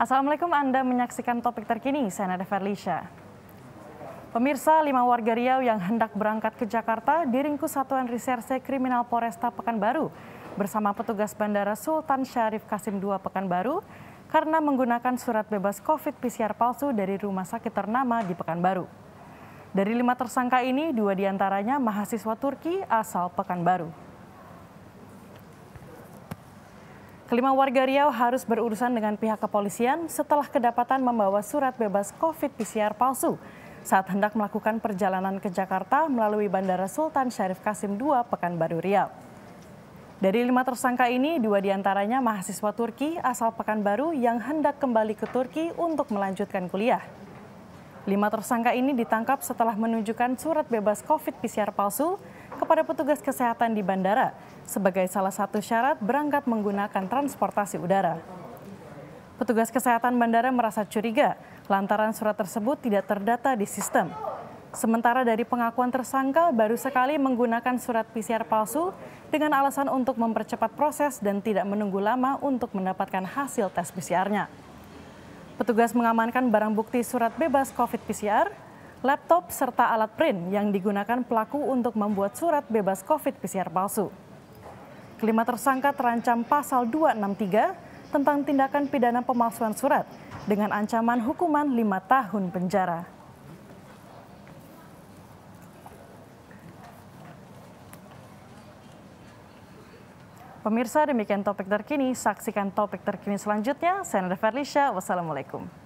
Assalamualaikum Anda menyaksikan topik terkini, saya Nada Ferlisha. Pemirsa, lima warga Riau yang hendak berangkat ke Jakarta diringkus Satuan Reserse Kriminal Poresta Pekanbaru bersama petugas Bandara Sultan Syarif Kasim II Pekanbaru karena menggunakan surat bebas COVID-PCR palsu dari rumah sakit ternama di Pekanbaru. Dari lima tersangka ini, dua diantaranya mahasiswa Turki asal Pekanbaru. Kelima warga Riau harus berurusan dengan pihak kepolisian setelah kedapatan membawa surat bebas COVID-PCR palsu saat hendak melakukan perjalanan ke Jakarta melalui Bandara Sultan Syarif Kasim II Pekanbaru Riau. Dari lima tersangka ini, dua diantaranya mahasiswa Turki asal Pekanbaru yang hendak kembali ke Turki untuk melanjutkan kuliah. Lima tersangka ini ditangkap setelah menunjukkan surat bebas COVID-PCR palsu kepada petugas kesehatan di bandara sebagai salah satu syarat berangkat menggunakan transportasi udara. Petugas kesehatan bandara merasa curiga lantaran surat tersebut tidak terdata di sistem. Sementara dari pengakuan tersangka baru sekali menggunakan surat PCR palsu dengan alasan untuk mempercepat proses dan tidak menunggu lama untuk mendapatkan hasil tes PCR-nya. Petugas mengamankan barang bukti surat bebas COVID-PCR, laptop, serta alat print yang digunakan pelaku untuk membuat surat bebas COVID PCR palsu. Kelima tersangka terancam pasal 263 tentang tindakan pidana pemalsuan surat dengan ancaman hukuman lima tahun penjara. Pemirsa, demikian topik terkini. Saksikan topik terkini selanjutnya. Saya Nada Ferlisha, wassalamualaikum.